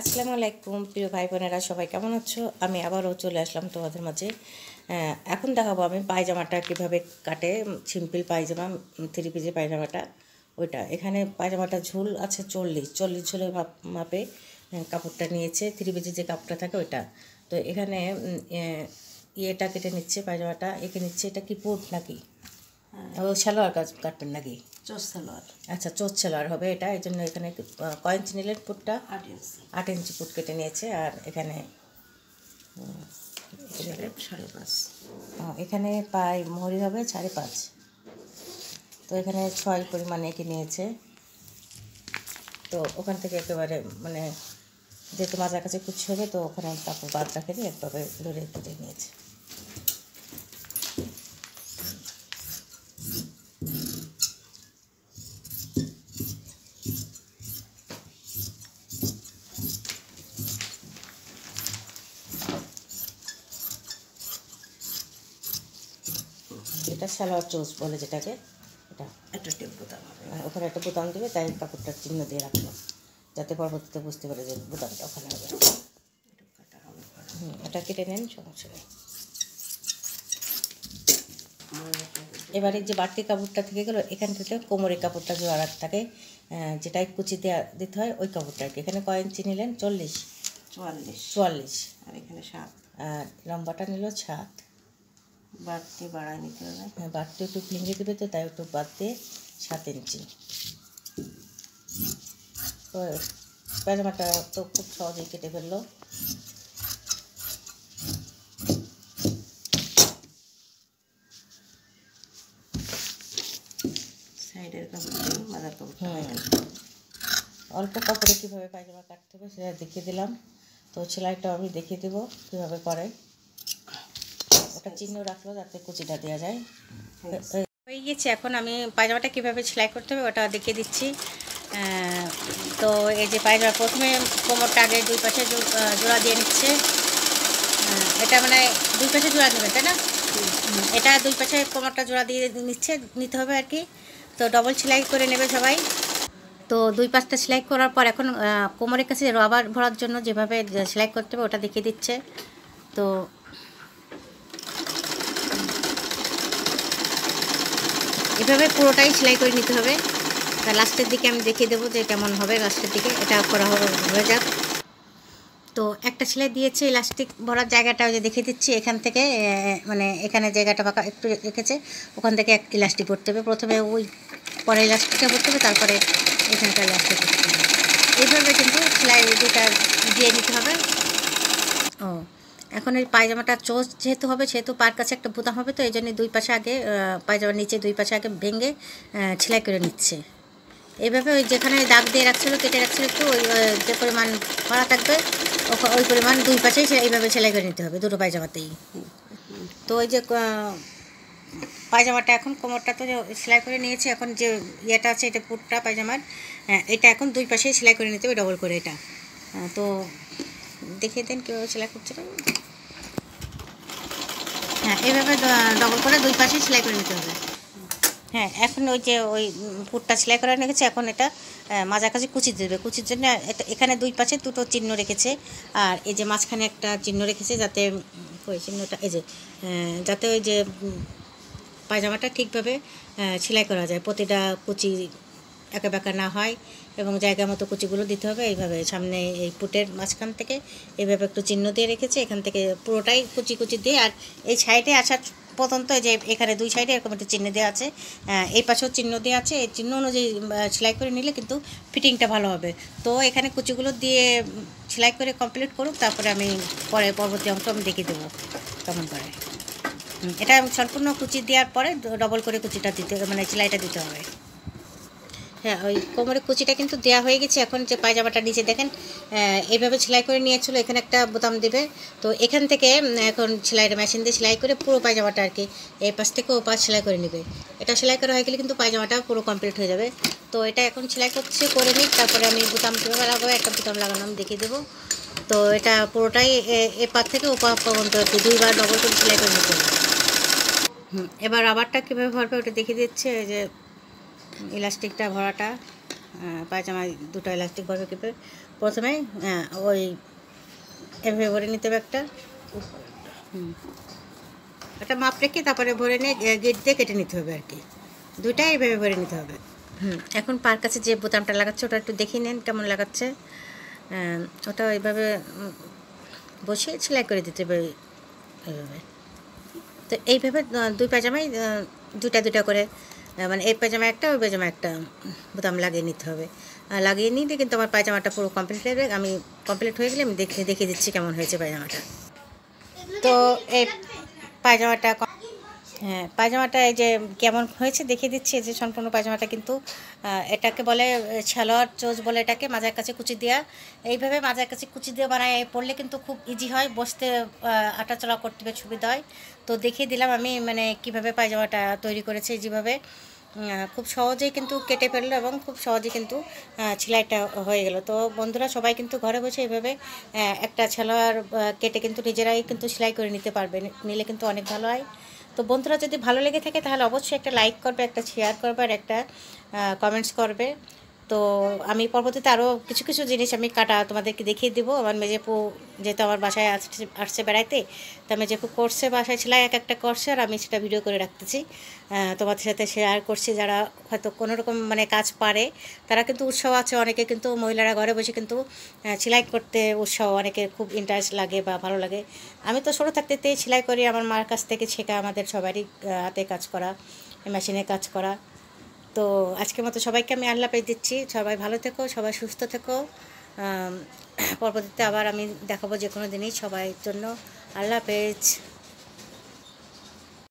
আসসালামু আলাইকুম প্রিয় ভাই বোনেরা সবাই কেমন আছো আমি আবারও চলে আসলাম তোমাদের মাঝে এখন দেখাবো আমি পায়জামাটা কিভাবে কাটে সিম্পল পায়জামা থ্রি পিজের পায়জামাটা ওইটা এখানে পায়জামাটা ঝুল আছে চল্লিশ চল্লিশ ঝুলের মাপে কাপড়টা নিয়েছে থ্রি পিজের যে কাপড়টা থাকে ওইটা তো এখানে ইয়েটা কেটে নিচ্ছে পায়জামাটা এঁকে নিচ্ছে এটা কি পোট নাকি হ্যাঁ। ও সালোয়ার কাজ কাটবেন নাকি চোর আচ্ছা চোর সেলোয়ার হবে এটা এই জন্য এখানে কয়েঞ্চ ইঞ্চি নিলেন পুটটা আট ইঞ্চি আট ইঞ্চি পুট কেটে নিয়েছে আর এখানে সাড়ে পাঁচ এখানে পাই মোহরি হবে সাড়ে পাঁচ তো এখানে ছয় পরিমাণে একে নিয়েছে তো ওখান থেকে একেবারে মানে যেহেতু মাজার কাছে কুচি হবে তো ওখানে কাপড় বাদ রাখে দিয়ে একভাবে ধরে কেটে নিয়েছে সালোয়ার চোস বলে যেটাকে এটা একটা টেপ বোতাম হ্যাঁ, ওখানে একটা বোতাম দেবে তাই কাপড়টার চিহ্ন দিয়ে রাখলো যাতে পরবর্তীতে বুঝতে পারে যে বোতামটা ওখানে হবে এটা কেটে নেন সমস্যা নেই এবারে যে বাড়তি কাপড়টা থেকে গেলো এখান থেকে কোমরে কাপড়টা জোয়ার থাকে যেটাই কুচি দেওয়া দিতে হয় ওই কাপড়টা আর কি এখানে কয় ইঞ্চি নিলেন চল্লিশ চুয়াল্লিশ চুয়াল্লিশ আর এখানে সাত আর লম্বাটা নিল সাত বাড়তে বাড়ায় নিতে হবে হ্যাঁ বাড়তে একটু ভেঙে দেবে তো তাই একটু বাড়তে সাত ইঞ্চি প্যাজামাটা তো খুব সহজেই কেটে ফেললো হ্যাঁ। অল্প কাপড়ে কীভাবে পায়জামা কাটতে হবে সেটা দেখিয়ে দিলাম তো সেলাইটাও আমি দেখিয়ে দেবো কীভাবে করে একটা চিহ্ন রাখলো যাতে কুচিটা দেওয়া যায় হয়ে গেছে এখন আমি পায়জামাটা কীভাবে সেলাই করতে হবে ওটা দেখিয়ে দিচ্ছি তো এই যে পায়জামা প্রথমে কোমরটা আগে দুই পাশে জোড়া দিয়ে নিচ্ছে এটা মানে দুই পাশে জোড়া নেবে তাই না এটা দুই পাশে কোমরটা জোড়া দিয়ে নিচ্ছে নিতে হবে আর কি তো ডবল সেলাই করে নেবে সবাই তো দুই পাঁচটা সেলাই করার পর এখন কোমরের কাছে রবার ভরার জন্য যেভাবে সেলাই করতে হবে ওটা দেখিয়ে দিচ্ছে তো এভাবে পুরোটাই সেলাই করে নিতে হবে তা লাস্টের দিকে আমি দেখিয়ে দেবো যে কেমন হবে লাস্টের দিকে এটা করা হয়ে যাক তো একটা সেলাই দিয়েছে ইলাস্টিক ভরার জায়গাটা ওই যে দেখিয়ে দিচ্ছি এখান থেকে মানে এখানে জায়গাটা বাঁকা একটু রেখেছে ওখান থেকে এক ইলাস্টিক ভরতে হবে প্রথমে ওই পরে ইলাস্টিকটা ভরতে হবে তারপরে এখানটা ইলাস্টিক হবে এইভাবে কিন্তু সেলাই দুটা দিয়ে নিতে হবে ও এখন এই পায়জামাটা চোচ যেহেতু হবে সেহেতু পার কাছে একটা বোতাম হবে তো এই জন্য দুই পাশে আগে পায়জামার নিচে দুই পাশে আগে ভেঙে সেলাই করে নিচ্ছে এইভাবে ওই যেখানে দাগ দিয়ে রাখছিল কেটে রাখছিল একটু ওই যে পরিমাণ ভরা থাকবে ওই পরিমাণ দুই পাশেই এইভাবে সেলাই করে নিতে হবে দুটো পায়জামাতেই তো ওই যে পায়জামাটা এখন কোমরটা তো সেলাই করে নিয়েছে এখন যে ইয়েটা আছে এটা পুটটা পায়জামার এটা এখন দুই পাশেই সেলাই করে নিতে হবে ডবল করে এটা তো দেখিয়ে দেন কীভাবে সেলাই না হ্যাঁ এভাবে ডবল করে দুই পাশে সেলাই করে নিতে হবে হ্যাঁ এখন ওই যে ওই পুরটা সেলাই করা রেখেছে এখন এটা মাঝাকাছি কুচি দেবে কুচির জন্য এখানে দুই পাশে দুটো চিহ্ন রেখেছে আর এই যে মাঝখানে একটা চিহ্ন রেখেছে যাতে ওই চিহ্নটা এই যে যাতে ওই যে পায়জামাটা ঠিকভাবে সেলাই করা যায় প্রতিটা কুচি একা বেঁকা না হয় এবং জায়গা মতো কুচিগুলো দিতে হবে এইভাবে সামনে এই পুটের মাঝখান থেকে এইভাবে একটু চিহ্ন দিয়ে রেখেছে এখান থেকে পুরোটাই কুচি কুচি দিয়ে আর এই সাইডে আসার পর্যন্ত যে এখানে দুই সাইডে এরকম একটা চিহ্ন দেওয়া আছে এই পাশেও চিহ্ন দেওয়া আছে এই চিহ্ন অনুযায়ী সেলাই করে নিলে কিন্তু ফিটিংটা ভালো হবে তো এখানে কুচিগুলো দিয়ে সেলাই করে কমপ্লিট করুক তারপরে আমি পরে পরবর্তী অংশ আমি দেখিয়ে দেবো কেমন করে এটা সম্পূর্ণ কুচি দেওয়ার পরে ডবল করে কুচিটা দিতে মানে সেলাইটা দিতে হবে হ্যাঁ ওই কোমরের কুচিটা কিন্তু দেওয়া হয়ে গেছে এখন যে পায়জামাটা নিচে দেখেন এইভাবে সেলাই করে নিয়েছিল এখানে একটা বোতাম দেবে তো এখান থেকে এখন সেলাইয়ের মেশিন দিয়ে সেলাই করে পুরো পায়জামাটা আর কি এই পাশ থেকে ও পাশ সেলাই করে নেবে এটা সেলাই করা হয়ে গেলে কিন্তু পায়জামাটা পুরো কমপ্লিট হয়ে যাবে তো এটা এখন সেলাই করছে করে নিই তারপরে আমি বোতাম কীভাবে লাগাবো একটা বোতাম লাগানো আমি দেখিয়ে দেবো তো এটা পুরোটাই এ পার থেকে ও পার পর্যন্ত আর কি দুইবার ডবল করে সেলাই করে নিতে এবার আবারটা কীভাবে ভরবে ওটা দেখিয়ে দিচ্ছে যে ইলাস্টিকটা ভরাটা পায়জামা দুটো ইলাস্টিক ভরে কেঁপে প্রথমে হ্যাঁ, ওই এভাবে ভরে নিতে হবে একটা একটা মাপ রেখে তারপরে ভরে নিয়ে গেট দিয়ে কেটে নিতে হবে আর কি দুইটাই এভাবে ভরে নিতে হবে হুম এখন পার কাছে যে বোতামটা লাগাচ্ছে ওটা একটু দেখে নেন কেমন লাগাচ্ছে ওটা এইভাবে বসে সেলাই করে দিতে হবে এইভাবে তো এইভাবে দুই পায়জামাই দুটা দুটা করে মানে এই পায়জামা একটা ওই পায়জামা একটা বোতাম লাগিয়ে নিতে হবে লাগিয়ে নিতে কিন্তু আমার পায়জামাটা পুরো কমপ্লিট হয়ে গেলে আমি কমপ্লিট হয়ে গেলে আমি দেখে দেখিয়ে দিচ্ছি কেমন হয়েছে পায়জামাটা তো এই পায়জামাটা হ্যাঁ পায়জামাটা এই যে কেমন হয়েছে দেখিয়ে দিচ্ছি এই যে সম্পূর্ণ পায়জামাটা কিন্তু এটাকে বলে সালোয়ার চোজ বলে এটাকে মাজার কাছে কুচি দেওয়া এইভাবে মাজার কাছে কুচি দিয়ে বানায় পড়লে কিন্তু খুব ইজি হয় বসতে আটা চলা করতে সুবিধা হয় তো দেখিয়ে দিলাম আমি মানে কিভাবে পায়জামাটা তৈরি করেছি যেভাবে খুব সহজেই কিন্তু কেটে ফেললো এবং খুব সহজে কিন্তু সেলাইটা হয়ে গেল তো বন্ধুরা সবাই কিন্তু ঘরে বসে এইভাবে একটা ছেলোয়ার কেটে কিন্তু নিজেরাই কিন্তু সেলাই করে নিতে পারবে নিলে কিন্তু অনেক ভালো হয় তো বন্ধুরা যদি ভালো লেগে থাকে তাহলে অবশ্যই একটা লাইক করবে একটা শেয়ার করবে আর একটা কমেন্টস করবে তো আমি পরবর্তীতে আরও কিছু কিছু জিনিস আমি কাটা তোমাদেরকে দেখিয়ে দেবো আমার মেজেপু যেহেতু আমার বাসায় আসছে আসছে বেড়াইতে তা মেজেপু করছে বাসায় সেলাই এক একটা করছে আর আমি সেটা ভিডিও করে রাখতেছি তোমাদের সাথে শেয়ার করছি যারা হয়তো কোনো রকম মানে কাজ পারে তারা কিন্তু উৎসাহ আছে অনেকে কিন্তু মহিলারা ঘরে বসে কিন্তু সেলাই করতে উৎসাহ অনেকে খুব ইন্টারেস্ট লাগে বা ভালো লাগে আমি তো ছোটো থাকতেতেই সেলাই করি আমার মার কাছ থেকে শেখা আমাদের সবারই হাতে কাজ করা মেশিনে কাজ করা তো আজকের মতো সবাইকে আমি আল্লাহ পেয়ে দিচ্ছি সবাই ভালো থেকো সবাই সুস্থ থেকো পরবর্তীতে আবার আমি দেখাবো যে কোনো দিনই সবাই জন্য আল্লাহ পেয়েছি